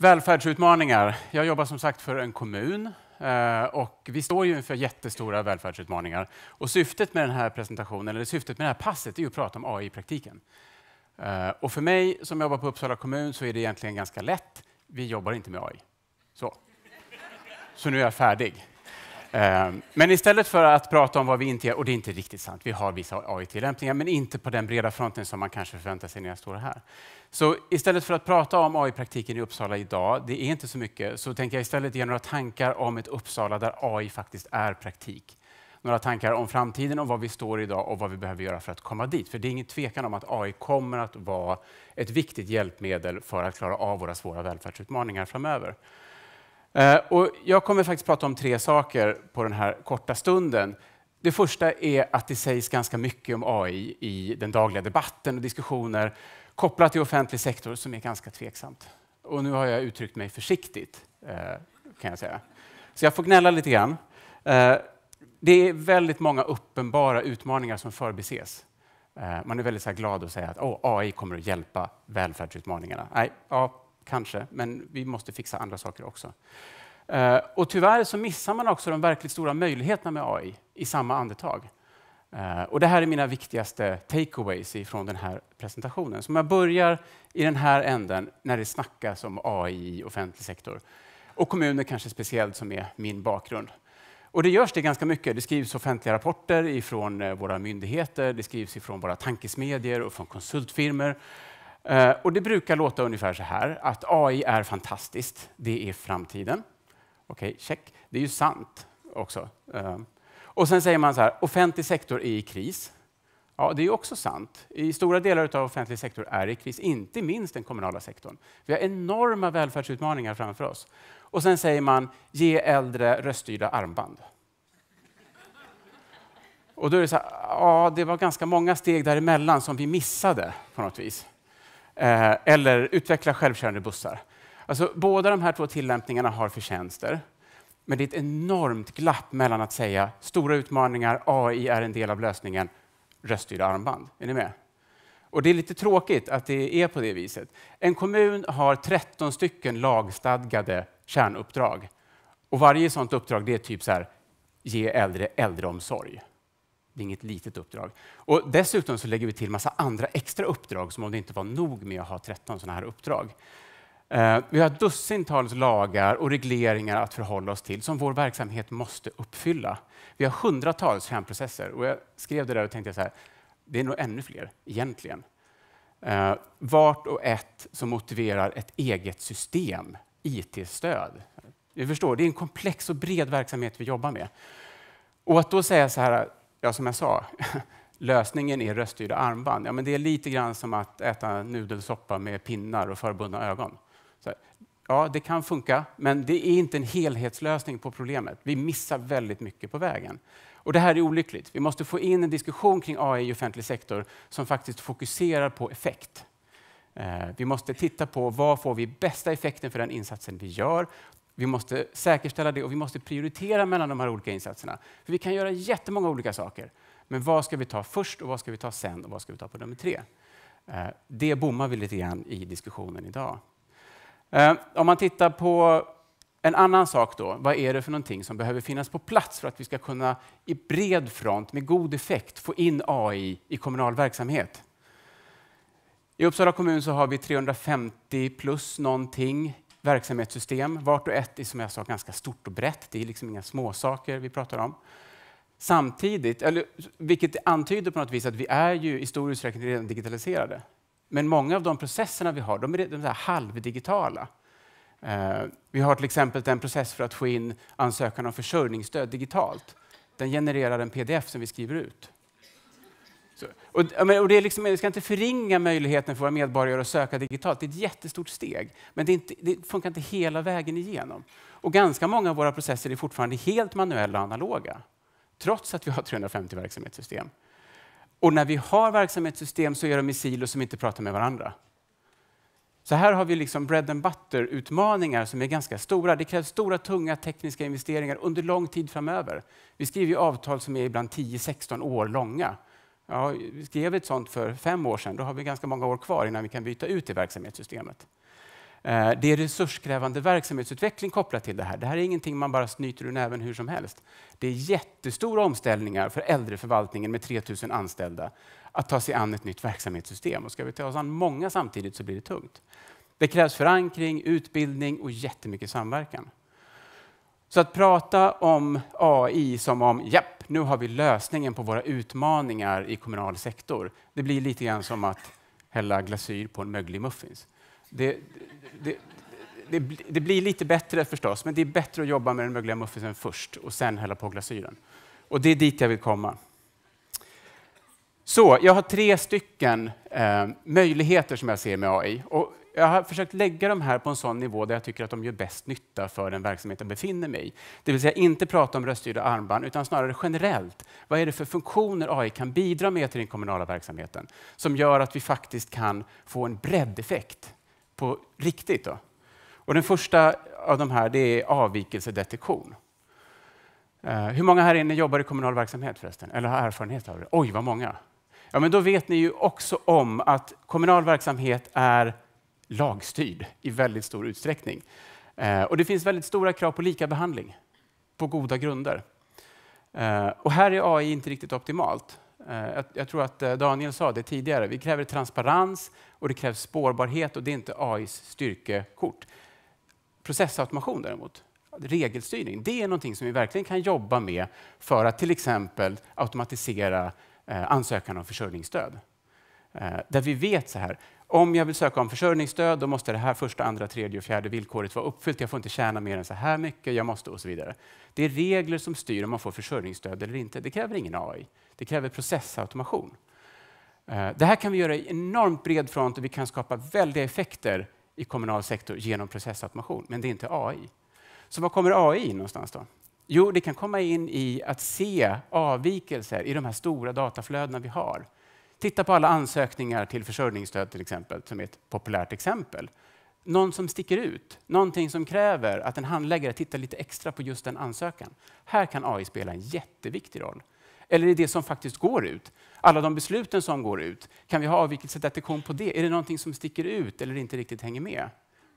Välfärdsutmaningar. Jag jobbar som sagt för en kommun eh, och vi står ju inför jättestora välfärdsutmaningar. Och syftet med den här presentationen, eller syftet med det här passet, är att prata om AI i praktiken. Eh, och för mig som jobbar på Uppsala kommun så är det egentligen ganska lätt. Vi jobbar inte med AI. Så. Så nu är jag färdig. Ehm, men istället för att prata om vad vi inte gör, och det är inte riktigt sant, vi har vissa AI-tillämpningar, men inte på den breda fronten som man kanske förväntar sig när jag står här. Så istället för att prata om AI-praktiken i Uppsala idag, det är inte så mycket, så tänker jag istället ge några tankar om ett Uppsala där AI faktiskt är praktik. Några tankar om framtiden och var vi står idag och vad vi behöver göra för att komma dit. För det är ingen tvekan om att AI kommer att vara ett viktigt hjälpmedel för att klara av våra svåra välfärdsutmaningar framöver. Eh, och jag kommer faktiskt prata om tre saker på den här korta stunden. Det första är att det sägs ganska mycket om AI i den dagliga debatten och diskussioner kopplat till offentlig sektor som är ganska tveksamt. Och nu har jag uttryckt mig försiktigt, eh, kan jag säga. Så jag får gnälla lite grann. Eh, det är väldigt många uppenbara utmaningar som förbises. Man är väldigt glad att säga att AI kommer att hjälpa välfärdsutmaningarna. Nej, ja, kanske, men vi måste fixa andra saker också. Eh, och tyvärr så missar man också de verkligt stora möjligheterna med AI i samma andetag. Eh, och det här är mina viktigaste takeaways från den här presentationen. Så om jag börjar i den här änden, när det snackas om AI i offentlig sektor, och kommuner kanske speciellt, som är min bakgrund. Och det görs det ganska mycket. Det skrivs offentliga rapporter ifrån eh, våra myndigheter, det skrivs ifrån våra tankesmedjor och från konsultfirmor. Eh, och det brukar låta ungefär så här, att AI är fantastiskt, det är framtiden. Okej, okay, check. Det är ju sant också. Eh, och sen säger man så här, offentlig sektor är i kris. Ja, det är också sant. I stora delar av offentlig sektor är i kris, inte minst den kommunala sektorn. Vi har enorma välfärdsutmaningar framför oss. Och sen säger man, ge äldre röststyrda armband. Och då är det så här, ja, det var ganska många steg däremellan som vi missade på något vis. Eh, eller utveckla självkörande bussar. Alltså, båda de här två tillämpningarna har förtjänster. Men det är ett enormt glapp mellan att säga stora utmaningar, AI är en del av lösningen, röststyrda armband. Är ni med? Och det är lite tråkigt att det är på det viset. En kommun har 13 stycken lagstadgade kärnuppdrag. Och varje sådant uppdrag det är typ så här, ge äldre äldreomsorg. Det är inget litet uppdrag. Och dessutom så lägger vi till massa andra extra uppdrag som om det inte var nog med att ha 13 sådana här uppdrag. Eh, vi har dussintals lagar och regleringar att förhålla oss till som vår verksamhet måste uppfylla. Vi har hundratals kärnprocesser och jag skrev det där och tänkte så här, det är nog ännu fler egentligen. Eh, vart och ett som motiverar ett eget system, IT-stöd. Vi förstår, det är en komplex och bred verksamhet vi jobbar med. Och att då säga så här, ja, som jag sa, lösningen är röststyrda armband. Ja, men det är lite grann som att äta nudelsoppa med pinnar och förbundna ögon. Så, ja, det kan funka, men det är inte en helhetslösning på problemet. Vi missar väldigt mycket på vägen. Och Det här är olyckligt. Vi måste få in en diskussion kring AI i offentlig sektor som faktiskt fokuserar på effekt. Eh, vi måste titta på vad får vi bästa effekten för den insatsen vi gör. Vi måste säkerställa det och vi måste prioritera mellan de här olika insatserna. För Vi kan göra jättemånga olika saker. Men vad ska vi ta först och vad ska vi ta sen och vad ska vi ta på nummer tre? Eh, det bommar vi lite grann i diskussionen idag. Eh, om man tittar på en annan sak då, vad är det för någonting som behöver finnas på plats för att vi ska kunna i bred front med god effekt få in AI i kommunal verksamhet? I Uppsala kommun så har vi 350 plus någonting verksamhetssystem. Vart och ett är som jag sa ganska stort och brett. Det är liksom inga småsaker vi pratar om. Samtidigt, eller, vilket antyder på något vis att vi är ju i stor utsträckning redan digitaliserade. Men många av de processerna vi har, de är de där halvdigitala. Eh, vi har till exempel en process för att få in ansökan om försörjningsstöd digitalt. Den genererar en pdf som vi skriver ut. Så, och, och, det är liksom, jag ska inte förringa möjligheten för våra medborgare att söka digitalt. Det är ett jättestort steg, men det, inte, det funkar inte hela vägen igenom. Och ganska många av våra processer är fortfarande helt manuella och analoga, trots att vi har 350 verksamhetssystem. Och när vi har verksamhetssystem så är de i silos som inte pratar med varandra. Så här har vi liksom bread and butter-utmaningar som är ganska stora. Det krävs stora, tunga tekniska investeringar under lång tid framöver. Vi skriver avtal som är ibland 10-16 år långa Ja, vi skrev ett sånt för fem år sedan. Då har vi ganska många år kvar innan vi kan byta ut det verksamhetssystemet. Eh, det är resurskrävande verksamhetsutveckling kopplat till det här. Det här är ingenting man bara snyter ur näven hur som helst. Det är jättestora omställningar för äldreförvaltningen med 3000 anställda att ta sig an ett nytt verksamhetssystem. Och ska vi ta oss an många samtidigt så blir det tungt. Det krävs förankring, utbildning och jättemycket samverkan. Så att prata om AI som om, japp, nu har vi lösningen på våra utmaningar i kommunal sektor. Det blir lite grann som att hälla glasyr på en möglig muffins. Det, det, det, det, blir lite bättre förstås, men det är bättre att jobba med den mögliga muffinsen först och sen hälla på glasyren. Och det är dit jag vill komma. Så jag har tre stycken eh, möjligheter som jag ser med AI. Och jag har försökt lägga de här på en sån nivå där jag tycker att de gör bäst nytta för den verksamhet jag befinner mig i. Det vill säga inte prata om röststyrda armband, utan snarare generellt. Vad är det för funktioner AI kan bidra med till den kommunala verksamheten som gör att vi faktiskt kan få en breddeffekt på riktigt? Då? Och den första av de här det är avvikelsedetektion. Eh, hur många här inne jobbar i kommunal verksamhet förresten? Eller har erfarenhet av det? Oj, vad många! Ja, men då vet ni ju också om att kommunal verksamhet är lagstyrd i väldigt stor utsträckning. Eh, och det finns väldigt stora krav på lika behandling på goda grunder. Eh, och här är AI inte riktigt optimalt. Eh, jag tror att Daniel sa det tidigare. Vi kräver transparens och det krävs spårbarhet och det är inte AIs styrkekort. Processautomation däremot, regelstyrning, det är någonting som vi verkligen kan jobba med för att till exempel automatisera ansökan om försörjningsstöd. Eh, där vi vet så här, om jag vill söka om försörjningsstöd, då måste det här första, andra, tredje och fjärde villkoret vara uppfyllt. Jag får inte tjäna mer än så här mycket, jag måste och så vidare. Det är regler som styr om man får försörjningsstöd eller inte. Det kräver ingen AI. Det kräver processautomation. Eh, det här kan vi göra i enormt bred front och vi kan skapa väldiga effekter i kommunal sektor genom processautomation, men det är inte AI. Så var kommer AI in någonstans då? Jo, det kan komma in i att se avvikelser i de här stora dataflödena vi har. Titta på alla ansökningar till försörjningsstöd till exempel, som är ett populärt exempel. Någon som sticker ut, någonting som kräver att en handläggare tittar lite extra på just den ansökan. Här kan AI spela en jätteviktig roll. Eller i det som faktiskt går ut. Alla de besluten som går ut. Kan vi ha avvikelsedetektion på det? Är det någonting som sticker ut eller inte riktigt hänger med?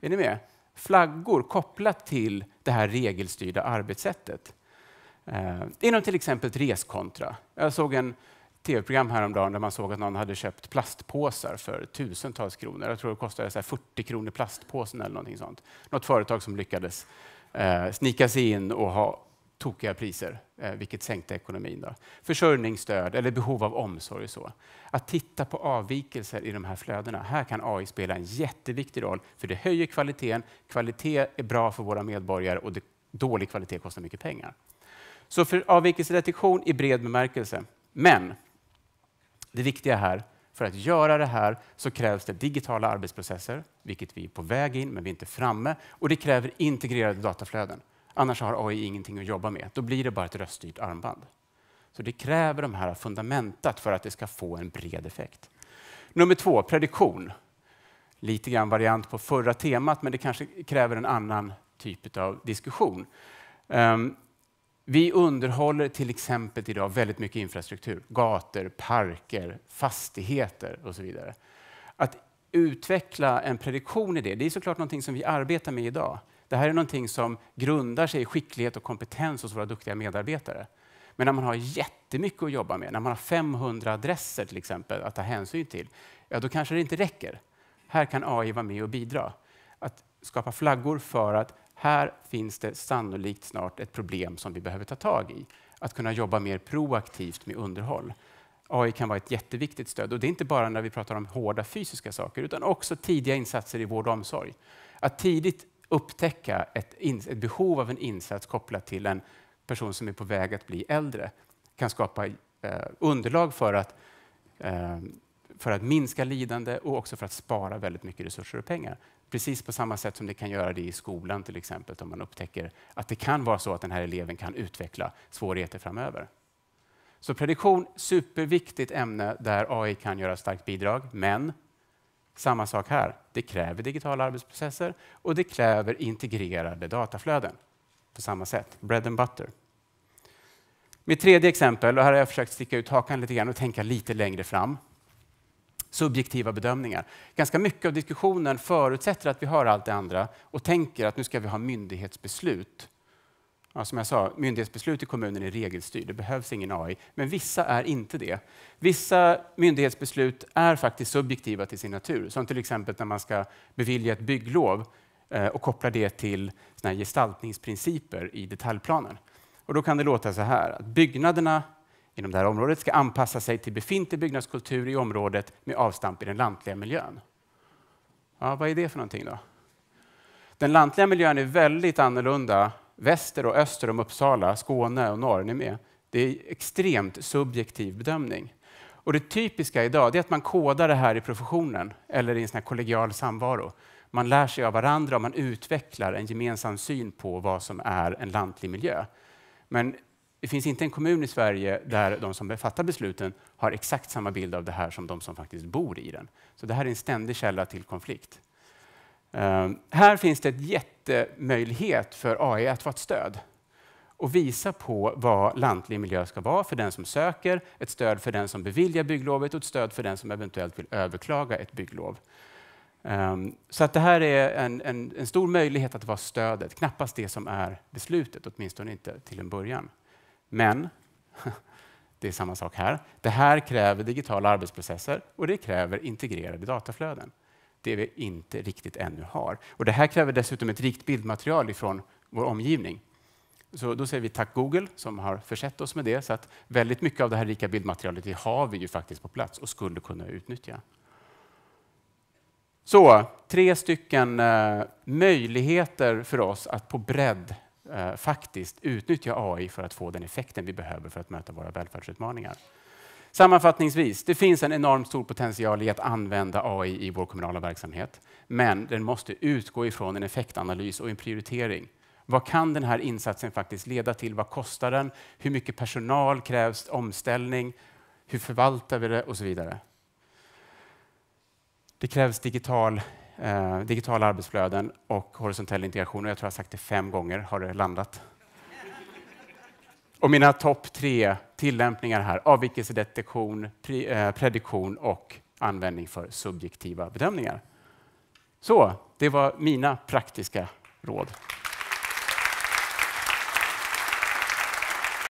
Är ni med? Flaggor kopplat till det här regelstyrda arbetssättet. Eh, inom till exempel ett reskontra. Jag såg en tv-program häromdagen där man såg att någon hade köpt plastpåsar för tusentals kronor. Jag tror det kostade så 40 kronor plastpåsen eller någonting sånt. Något företag som lyckades eh, snika sig in och ha tokiga priser, eh, vilket sänkte ekonomin. Då. Försörjningsstöd eller behov av omsorg. Så. Att titta på avvikelser i de här flödena. Här kan AI spela en jätteviktig roll, för det höjer kvaliteten. Kvalitet är bra för våra medborgare och det, dålig kvalitet kostar mycket pengar. Så för avvikelsedetektion i bred bemärkelse. Men det viktiga här, för att göra det här så krävs det digitala arbetsprocesser, vilket vi är på väg in, men vi är inte framme. Och det kräver integrerade dataflöden. Annars har AI ingenting att jobba med. Då blir det bara ett röststyrt armband. Så det kräver de här fundamentet för att det ska få en bred effekt. Nummer två, prediktion. Lite grann variant på förra temat, men det kanske kräver en annan typ av diskussion. Ehm, vi underhåller till exempel idag väldigt mycket infrastruktur. Gator, parker, fastigheter och så vidare. Att utveckla en prediktion i det, det är såklart någonting som vi arbetar med idag. Det här är någonting som grundar sig i skicklighet och kompetens hos våra duktiga medarbetare. Men när man har jättemycket att jobba med, när man har 500 adresser till exempel att ta hänsyn till, ja, då kanske det inte räcker. Här kan AI vara med och bidra. Att skapa flaggor för att här finns det sannolikt snart ett problem som vi behöver ta tag i. Att kunna jobba mer proaktivt med underhåll. AI kan vara ett jätteviktigt stöd. Och det är inte bara när vi pratar om hårda fysiska saker, utan också tidiga insatser i vård och omsorg. Att tidigt upptäcka ett, ett behov av en insats kopplat till en person som är på väg att bli äldre kan skapa eh, underlag för att eh, för att minska lidande och också för att spara väldigt mycket resurser och pengar. Precis på samma sätt som det kan göra det i skolan till exempel, om man upptäcker att det kan vara så att den här eleven kan utveckla svårigheter framöver. Så prediktion, superviktigt ämne där AI kan göra starkt bidrag, men samma sak här. Det kräver digitala arbetsprocesser och det kräver integrerade dataflöden på samma sätt. Bread and butter. Mitt tredje exempel, och här har jag försökt sticka ut hakan lite grann och tänka lite längre fram subjektiva bedömningar. Ganska mycket av diskussionen förutsätter att vi hör allt det andra och tänker att nu ska vi ha myndighetsbeslut. Ja, som jag sa, myndighetsbeslut i kommunen är regelstyrd. Det behövs ingen AI. Men vissa är inte det. Vissa myndighetsbeslut är faktiskt subjektiva till sin natur. Som till exempel när man ska bevilja ett bygglov eh, och koppla det till såna gestaltningsprinciper i detaljplanen. Och då kan det låta så här. att Byggnaderna inom det här området ska anpassa sig till befintlig byggnadskultur i området med avstamp i den lantliga miljön. Ja, vad är det för någonting då? Den lantliga miljön är väldigt annorlunda väster och öster om Uppsala, Skåne och norr. Ni med? Det är extremt subjektiv bedömning. Och det typiska idag är att man kodar det här i professionen eller i en sån kollegial samvaro. Man lär sig av varandra och man utvecklar en gemensam syn på vad som är en lantlig miljö. Men det finns inte en kommun i Sverige där de som fattar besluten har exakt samma bild av det här som de som faktiskt bor i den. Så det här är en ständig källa till konflikt. Um, här finns det en jättemöjlighet för AI att vara ett stöd och visa på vad lantlig miljö ska vara för den som söker, ett stöd för den som beviljar bygglovet och ett stöd för den som eventuellt vill överklaga ett bygglov. Um, så att det här är en, en, en stor möjlighet att vara stödet, knappast det som är beslutet, åtminstone inte till en början. Men det är samma sak här. Det här kräver digitala arbetsprocesser och det kräver integrerade dataflöden. Det vi inte riktigt ännu har. Och det här kräver dessutom ett rikt bildmaterial från vår omgivning. Så då säger vi tack Google som har försett oss med det. Så att väldigt mycket av det här rika bildmaterialet har vi ju faktiskt på plats och skulle kunna utnyttja. Så tre stycken eh, möjligheter för oss att på bredd eh, faktiskt utnyttja AI för att få den effekten vi behöver för att möta våra välfärdsutmaningar. Sammanfattningsvis, det finns en enormt stor potential i att använda AI i vår kommunala verksamhet, men den måste utgå ifrån en effektanalys och en prioritering. Vad kan den här insatsen faktiskt leda till? Vad kostar den? Hur mycket personal krävs? Omställning? Hur förvaltar vi det? Och så vidare. Det krävs digital eh, digitala arbetsflöden och horisontell integration. Och jag tror jag har sagt det fem gånger, har det landat. Och mina topp tre tillämpningar här, avvikelsedetektion, pre, eh, prediktion och användning för subjektiva bedömningar. Så, det var mina praktiska råd.